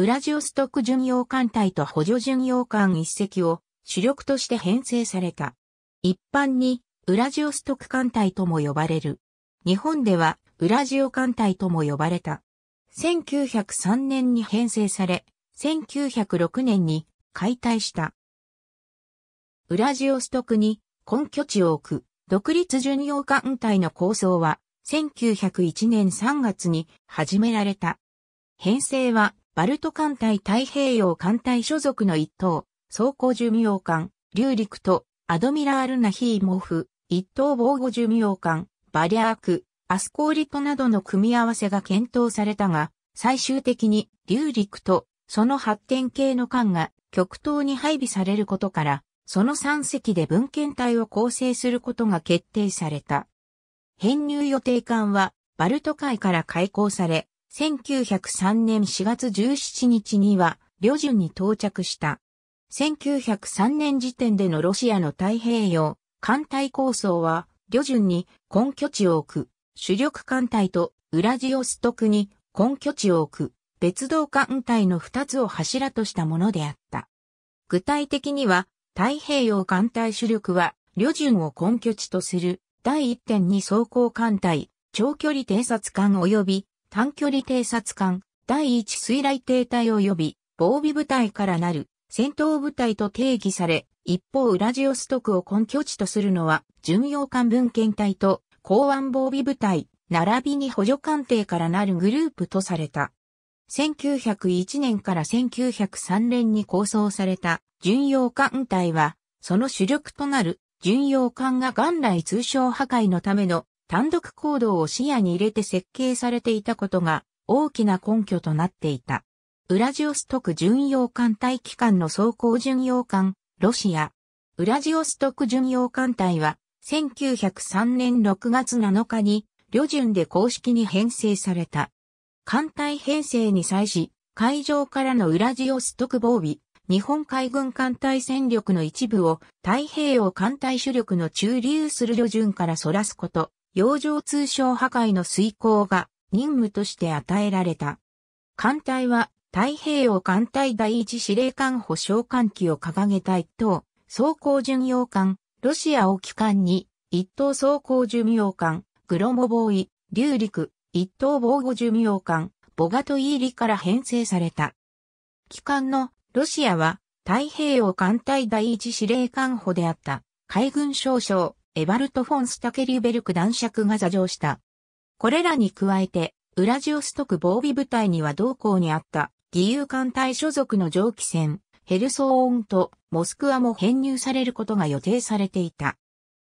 ウラジオストク巡洋艦隊と補助巡洋艦一隻を主力として編成された。一般にウラジオストク艦隊とも呼ばれる。日本ではウラジオ艦隊とも呼ばれた。1903年に編成され、1906年に解体した。ウラジオストクに根拠地を置く独立巡洋艦隊の構想は1901年3月に始められた。編成はバルト艦隊太平洋艦隊所属の一等、装甲寿命艦、竜陸と、アドミラールナヒーモフ、一等防護寿命艦、バリアーク、アスコーリトなどの組み合わせが検討されたが、最終的に、竜陸と、その発展系の艦が極東に配備されることから、その3隻で文献隊を構成することが決定された。編入予定艦は、バルト海から開港され、1903年4月17日には、旅順に到着した。1903年時点でのロシアの太平洋、艦隊構想は、旅順に根拠地を置く、主力艦隊とウラジオストクに根拠地を置く、別動艦隊の二つを柱としたものであった。具体的には、太平洋艦隊主力は、旅順を根拠地とする、第1点に装甲艦隊、長距離偵察艦及び短距離偵察艦、第一水雷艇隊及び防備部隊からなる戦闘部隊と定義され、一方ウラジオストクを根拠地とするのは巡洋艦文献隊と港湾防備部隊、並びに補助艦艇からなるグループとされた。1901年から1903年に構想された巡洋艦隊は、その主力となる巡洋艦が元来通商破壊のための単独行動を視野に入れて設計されていたことが大きな根拠となっていた。ウラジオストク巡洋艦隊機関の装甲巡洋艦、ロシア。ウラジオストク巡洋艦隊は、1903年6月7日に、旅順で公式に編成された。艦隊編成に際し、海上からのウラジオストク防備、日本海軍艦隊戦力の一部を太平洋艦隊主力の駐留する旅順からそらすこと、洋上通商破壊の遂行が任務として与えられた。艦隊は太平洋艦隊第一司令官補償艦機を掲げた一等装甲巡洋艦、ロシアを機関に一等装甲巡洋艦、グロモボーイ、リューリク、一等防護巡洋艦、ボガトイーリから編成された。機関のロシアは太平洋艦隊第一司令官補であった海軍少将エバルト・フォン・スタケリュベルク男爵が座上した。これらに加えて、ウラジオストク防備部隊には同行にあった、義勇艦隊所属の蒸気船、ヘルソーンとモスクワも編入されることが予定されていた。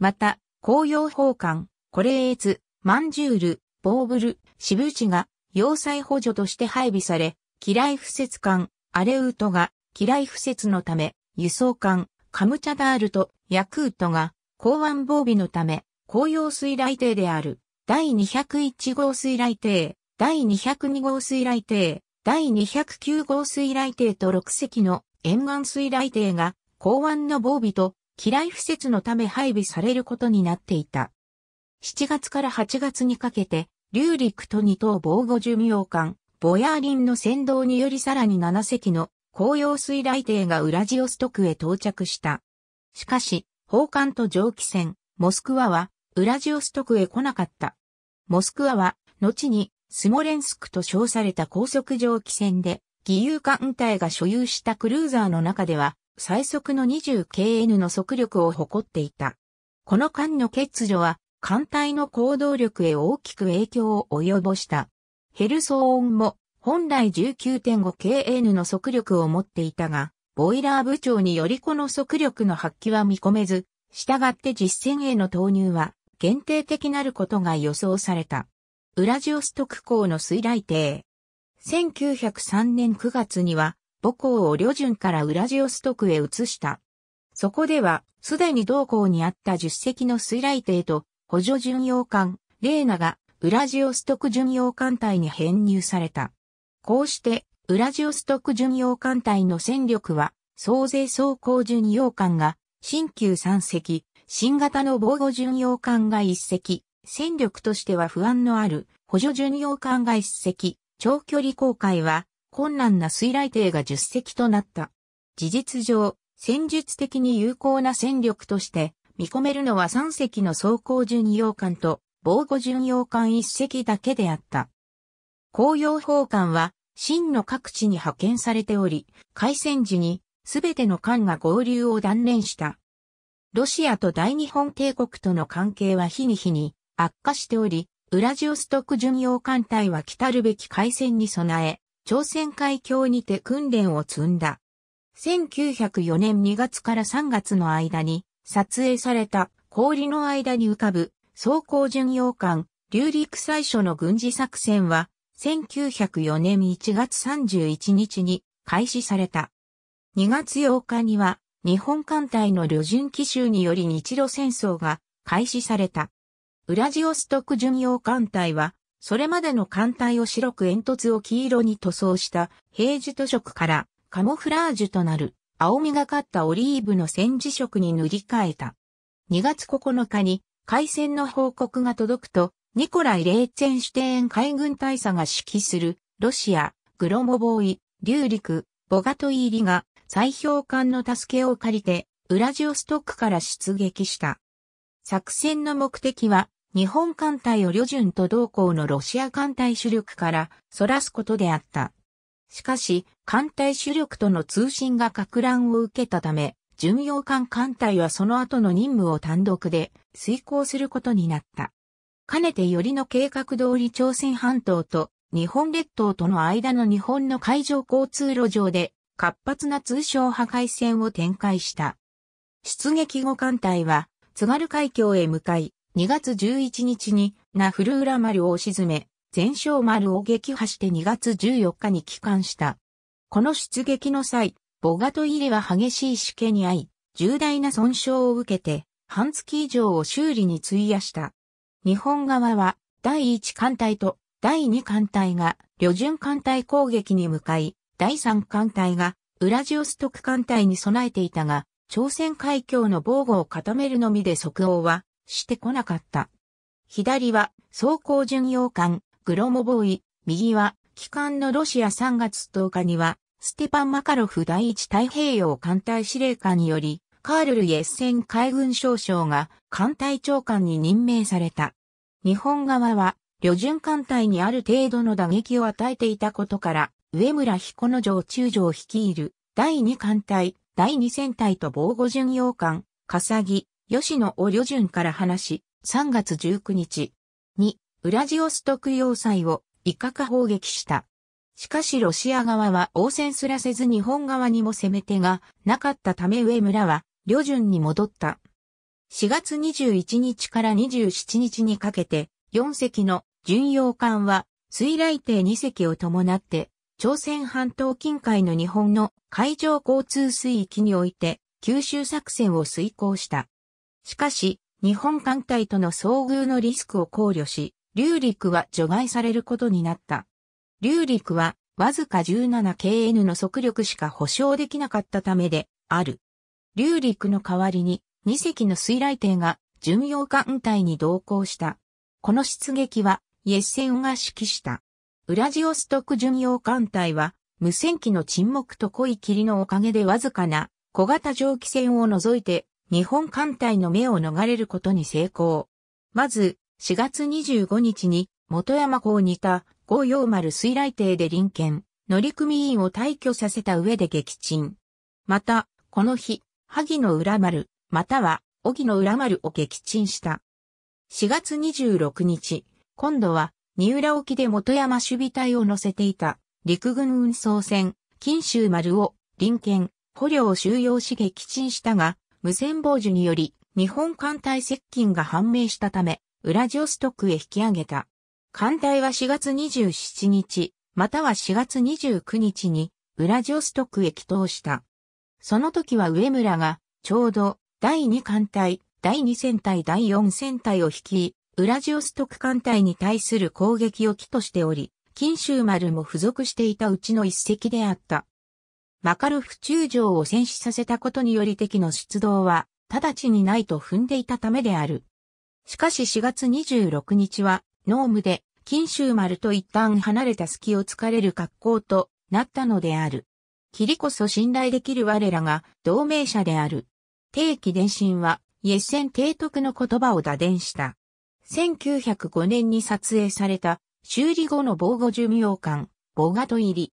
また、紅葉砲艦、コレーツ、マンジュール、ボーブル、シブチが要塞補助として配備され、機雷不設艦、アレウートが機雷不設のため、輸送艦、カムチャダールとヤクートが港湾防備のため、紅葉水雷艇である、第201号水雷艇、第202号水雷艇、第209号水雷艇と6隻の沿岸水雷艇が港湾の防備と機雷敷設のため配備されることになっていた。7月から8月にかけて、流陸と二等防護巡洋艦、ボヤーリンの先導によりさらに7隻の紅葉水雷艇がウラジオストクへ到着した。しかし、宝冠と蒸気船、モスクワは、ウラジオストクへ来なかった。モスクワは、後に、スモレンスクと称された高速蒸気船で、義勇艦隊が所有したクルーザーの中では、最速の 20kn の速力を誇っていた。この艦の欠如は、艦隊の行動力へ大きく影響を及ぼした。ヘルソーンも、本来 19.5kn の速力を持っていたが、ボイラー部長によりこの速力の発揮は見込めず、従って実戦への投入は限定的なることが予想された。ウラジオストク港の水雷艇。1903年9月には母港を旅順からウラジオストクへ移した。そこでは、すでに同港にあった10隻の水雷艇と補助巡洋艦、レーナがウラジオストク巡洋艦隊に編入された。こうして、ウラジオストク巡洋艦隊の戦力は、総勢装甲巡洋艦が、新旧3隻、新型の防護巡洋艦が1隻、戦力としては不安のある、補助巡洋艦が1隻、長距離航海は、困難な水雷艇が10隻となった。事実上、戦術的に有効な戦力として、見込めるのは3隻の装甲巡洋艦と、防護巡洋艦1隻だけであった。公用砲艦は、真の各地に派遣されており、開戦時にすべての艦が合流を断念した。ロシアと大日本帝国との関係は日に日に悪化しており、ウラジオストク巡洋艦隊は来たるべき海戦に備え、朝鮮海峡にて訓練を積んだ。1904年2月から3月の間に撮影された氷の間に浮かぶ装甲巡洋艦、流陸最初の軍事作戦は1904年1月31日に開始された。2月8日には日本艦隊の旅順奇襲により日露戦争が開始された。ウラジオストク巡洋艦隊は、それまでの艦隊を白く煙突を黄色に塗装した平時塗色からカモフラージュとなる青みがかったオリーブの戦時色に塗り替えた。2月9日に海戦の報告が届くとニコライ・レーチェンシュテーン海軍大佐が指揮する、ロシア、グロモボーイ、リューリク、ボガトイーリが、砕氷艦の助けを借りて、ウラジオストックから出撃した。作戦の目的は、日本艦隊を旅順と同行のロシア艦隊主力からそらすことであった。しかし、艦隊主力との通信が拡乱を受けたため、巡洋艦艦隊はその後の任務を単独で遂行することになった。かねてよりの計画通り朝鮮半島と日本列島との間の日本の海上交通路上で活発な通商破壊戦を展開した。出撃後艦隊は津軽海峡へ向かい、2月11日にナフル浦丸を沈め、全勝丸を撃破して2月14日に帰還した。この出撃の際、ボガトイりは激しい死刑に遭い、重大な損傷を受けて、半月以上を修理に費やした。日本側は第1艦隊と第2艦隊が旅順艦隊攻撃に向かい、第3艦隊がウラジオストク艦隊に備えていたが、朝鮮海峡の防護を固めるのみで即応はしてこなかった。左は装甲巡洋艦グロモボーイ、右は機関のロシア3月10日にはステパン・マカロフ第一太平洋艦隊司令官によりカール・ルイエッセン海軍少将が艦隊長官に任命された。日本側は、旅順艦隊にある程度の打撃を与えていたことから、上村彦之城中将率いる第2艦隊、第2戦隊と防護巡洋艦、笠木、吉野を旅順から話し、3月19日に、ウラジオストク要塞をイカカ砲撃した。しかしロシア側は応戦すらせず日本側にも攻め手がなかったため上村は旅順に戻った。4月21日から27日にかけて、4隻の巡洋艦は、水雷艇2隻を伴って、朝鮮半島近海の日本の海上交通水域において、九州作戦を遂行した。しかし、日本艦隊との遭遇のリスクを考慮し、流陸は除外されることになった。流陸は、わずか 17KN の速力しか保証できなかったためで、ある。流陸の代わりに2隻の水雷艇が巡洋艦隊に同行した。この出撃はイエッセンが指揮した。ウラジオストク巡洋艦隊は無線機の沈黙と濃い霧のおかげでわずかな小型蒸気船を除いて日本艦隊の目を逃れることに成功。まず4月25日に元山港にいた五葉丸水雷艇で臨検、乗組員を退去させた上で撃沈。また、この日、萩の浦丸、または、荻の浦丸を撃沈した。4月26日、今度は、三浦沖で元山守備隊を乗せていた、陸軍運送船、金州丸を、臨県、捕虜を収容し撃沈したが、無線傍受により、日本艦隊接近が判明したため、ウラジオストクへ引き上げた。艦隊は4月27日、または4月29日に、ウラジオストクへ帰投した。その時は上村が、ちょうど、第二艦隊、第二戦隊第四戦隊を率い、ウラジオストク艦隊に対する攻撃を起としており、金州丸も付属していたうちの一隻であった。マカルフ中将を戦死させたことにより敵の出動は、直ちにないと踏んでいたためである。しかし4月26日は、ノームで、金州丸と一旦離れた隙を突かれる格好となったのである。霧こそ信頼できる我らが同盟者である。定期伝信は、イエッセン提督の言葉を打電した。1905年に撮影された、修理後の防護寿命艦、ボガト入り。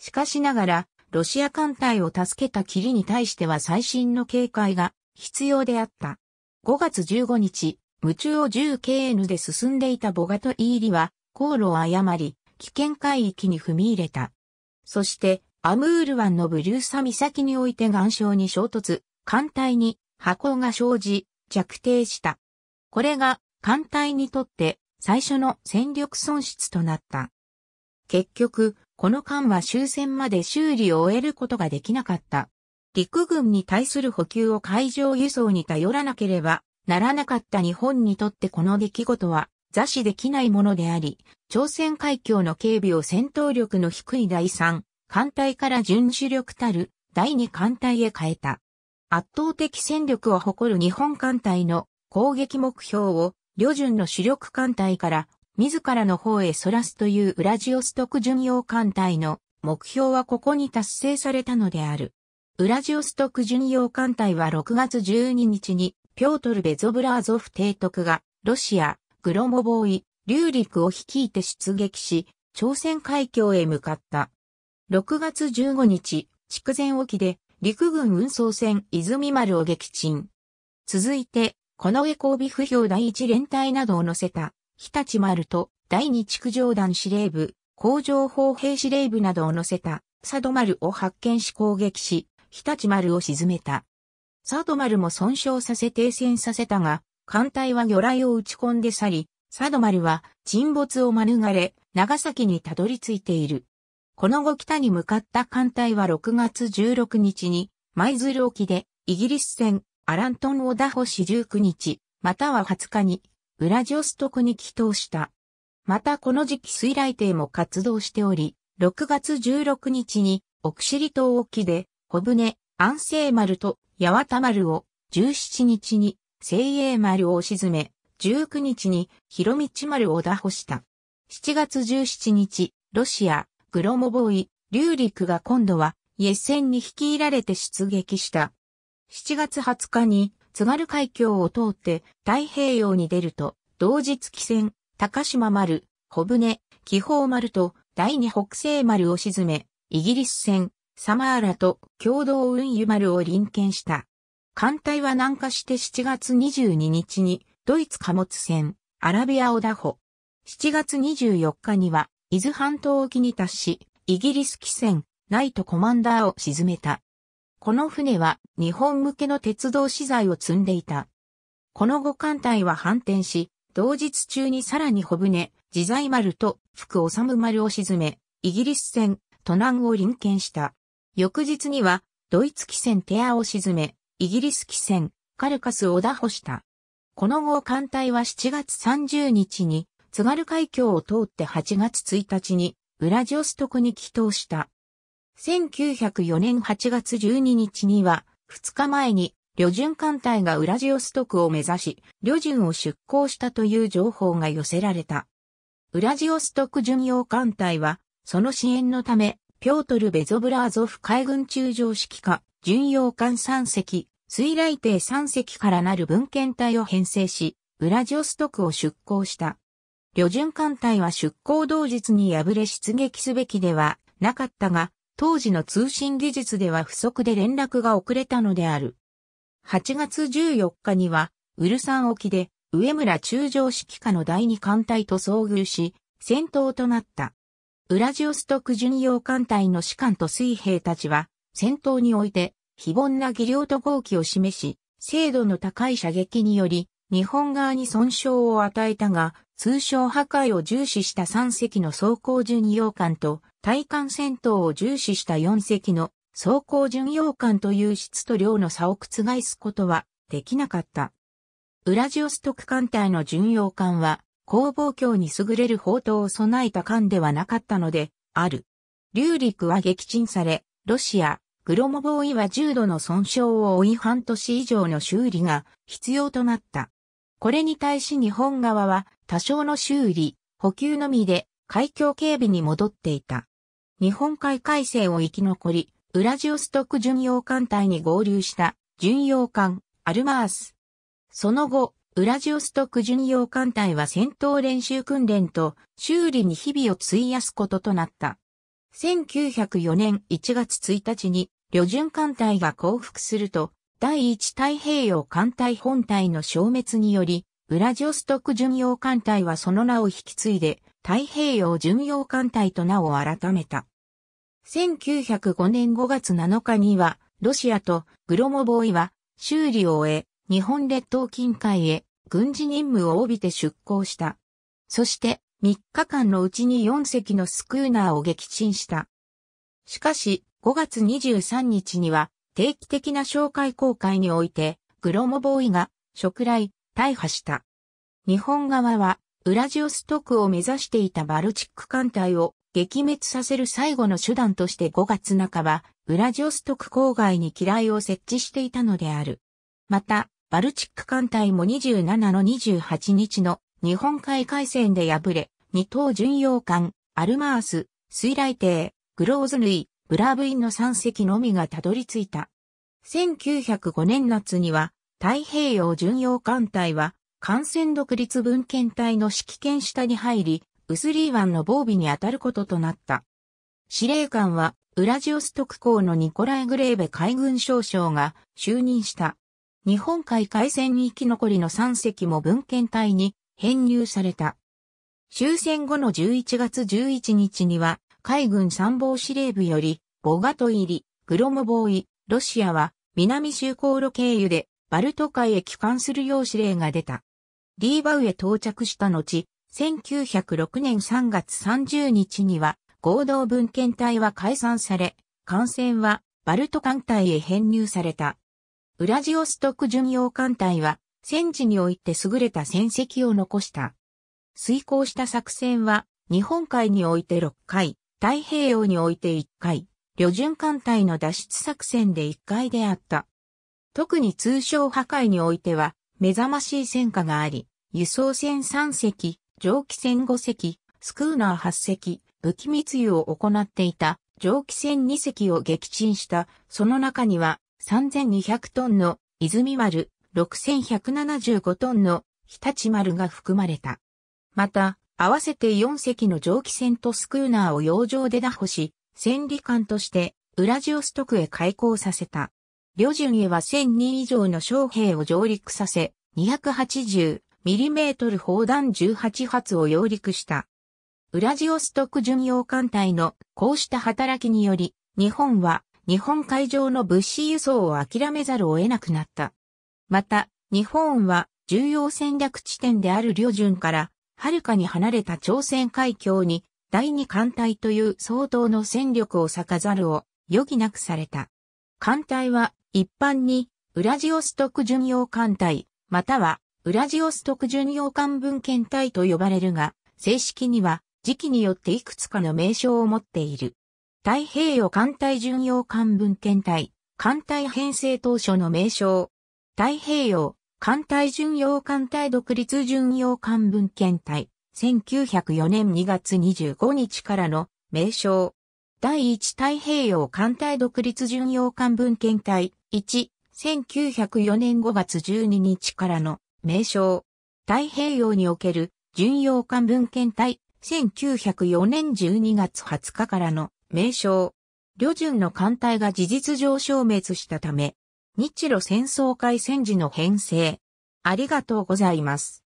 しかしながら、ロシア艦隊を助けた霧に対しては最新の警戒が必要であった。5月15日、無中を 10KN で進んでいたボガト入りは、航路を誤り、危険海域に踏み入れた。そして、アムール湾のブリューサ岬において岩礁に衝突、艦隊に箱が生じ、着底した。これが艦隊にとって最初の戦力損失となった。結局、この艦は終戦まで修理を終えることができなかった。陸軍に対する補給を海上輸送に頼らなければならなかった日本にとってこの出来事は座視できないものであり、朝鮮海峡の警備を戦闘力の低い第三艦隊から準主力たる第二艦隊へ変えた。圧倒的戦力を誇る日本艦隊の攻撃目標を、旅順の主力艦隊から自らの方へ反らすというウラジオストク巡洋艦隊の目標はここに達成されたのである。ウラジオストク巡洋艦隊は6月12日にピョートル・ベゾブラーゾフ提督がロシア、グロモボーイ、リューリクを率いて出撃し、朝鮮海峡へ向かった。6月15日、筑前沖で陸軍運送船泉丸を撃沈。続いて、この上交尾不評第一連隊などを乗せた、日立丸と第二築上団司令部、工場砲兵司令部などを乗せた、佐渡丸を発見し攻撃し、日立丸を沈めた。佐渡丸も損傷させ停戦させたが、艦隊は魚雷を打ち込んで去り、佐渡丸は沈没を免れ、長崎にたどり着いている。この後北に向かった艦隊は6月16日に、舞鶴沖で、イギリス船、アラントン・を打破し19日、または20日に、ウラジオストクに帰投した。またこの時期水雷艇も活動しており、6月16日に、奥尻島沖で、小舟、安政丸と八幡丸を、17日に、精鋭丸を沈め、19日に、広道丸を打破した。7月17日、ロシア、グロモボーイ、リューリクが今度は、イエセ戦に率いられて出撃した。7月20日に、津軽海峡を通って太平洋に出ると、同日汽船、高島丸、小舟、気宝丸と第二北西丸を沈め、イギリス船、サマーラと共同運輸丸を臨検した。艦隊は南下して7月22日に、ドイツ貨物船、アラビアオダホ。7月24日には、伊豆半島沖に達し、イギリス汽船、ナイトコマンダーを沈めた。この船は日本向けの鉄道資材を積んでいた。この後艦隊は反転し、同日中にさらに小船、自在丸と福治丸を沈め、イギリス船、都南を臨検した。翌日には、ドイツ汽船テアを沈め、イギリス汽船、カルカスを打破した。この後艦隊は7月30日に、津軽海峡を通って8月1日に、ウラジオストクに帰島した。1904年8月12日には、2日前に、旅順艦隊がウラジオストクを目指し、旅順を出港したという情報が寄せられた。ウラジオストク巡洋艦隊は、その支援のため、ピョートル・ベゾブラーゾフ海軍中将指揮下、巡洋艦3隻、水雷艇3隻からなる文献隊を編成し、ウラジオストクを出港した。旅順艦隊は出港同日に敗れ出撃すべきではなかったが、当時の通信技術では不足で連絡が遅れたのである。8月14日には、ウルサン沖で、上村中将指揮下の第二艦隊と遭遇し、戦闘となった。ウラジオストク巡洋艦隊の士官と水兵たちは、戦闘において、非凡な技量と号機を示し、精度の高い射撃により、日本側に損傷を与えたが、通商破壊を重視した3隻の装甲巡洋艦と、対艦戦闘を重視した4隻の装甲巡洋艦という質と量の差を覆すことはできなかった。ウラジオストク艦隊の巡洋艦は、攻防橋に優れる砲塔を備えた艦ではなかったので、ある。流陸は撃沈され、ロシア、グロモボーイは重度の損傷を負い半年以上の修理が必要となった。これに対し日本側は多少の修理、補給のみで海峡警備に戻っていた。日本海海戦を生き残り、ウラジオストク巡洋艦隊に合流した巡洋艦アルマース。その後、ウラジオストク巡洋艦隊は戦闘練習訓練と修理に日々を費やすこととなった。1904年1月1日に旅順艦隊が降伏すると、第一太平洋艦隊本隊の消滅により、ウラジオストク巡洋艦隊はその名を引き継いで、太平洋巡洋艦隊と名を改めた。1905年5月7日には、ロシアとグロモボーイは修理を終え、日本列島近海へ軍事任務を帯びて出港した。そして3日間のうちに4隻のスクーナーを撃沈した。しかし5月23日には定期的な紹介公開において、グロモボーイが、食来、大破した。日本側は、ウラジオストクを目指していたバルチック艦隊を撃滅させる最後の手段として5月半ば、ウラジオストク郊外に機雷を設置していたのである。また、バルチック艦隊も27の28日の日本海海戦で敗れ、二等巡洋艦、アルマース、水雷艇、グローズ類、ブラブインの3隻のみがたどり着いた。1905年夏には、太平洋巡洋艦隊は、艦船独立文献隊の指揮権下に入り、ウスリー湾の防備に当たることとなった。司令官は、ウラジオストク港のニコライ・グレーベ海軍少将が就任した。日本海海戦に生き残りの3隻も文献隊に編入された。終戦後の11月11日には、海軍参謀司令部より、ボガト入り、グロムボーイ、ロシアは、南州航路経由で、バルト海へ帰還するよう指令が出た。リーバウへ到着した後、1906年3月30日には、合同文献隊は解散され、艦船はバルト艦隊へ編入された。ウラジオストク巡洋艦隊は、戦時において優れた戦績を残した。遂行した作戦は、日本海において6回、太平洋において1回、旅順艦隊の脱出作戦で1回であった。特に通商破壊においては、目覚ましい戦果があり、輸送船3隻、蒸気船5隻、スクーナー8隻、武器密輸を行っていた蒸気船2隻を撃沈した、その中には3200トンの泉丸、6175トンの日立丸が含まれた。また、合わせて4隻の蒸気船とスクーナーを洋上で拿捕し、戦利艦としてウラジオストクへ開港させた。旅順へは1000人以上の将兵を上陸させ、280ミリメートル砲弾18発を揚陸した。ウラジオストク巡洋艦隊のこうした働きにより、日本は日本海上の物資輸送を諦めざるを得なくなった。また、日本は重要戦略地点である旅順から遥かに離れた朝鮮海峡に第二艦隊という相当の戦力を割かざるを余儀なくされた。艦隊は一般にウラジオストク巡洋艦隊、またはウラジオストク巡洋艦文献隊と呼ばれるが、正式には時期によっていくつかの名称を持っている。太平洋艦隊巡洋艦文献隊、艦隊編成当初の名称。太平洋艦隊巡洋艦隊独立巡洋艦文献隊、1904年2月25日からの名称。第1太平洋艦隊独立巡洋艦文献隊1、1904年5月12日からの名称。太平洋における巡洋艦文献隊、1904年12月20日からの名称。旅順の艦隊が事実上消滅したため、日露戦争開戦時の編成。ありがとうございます。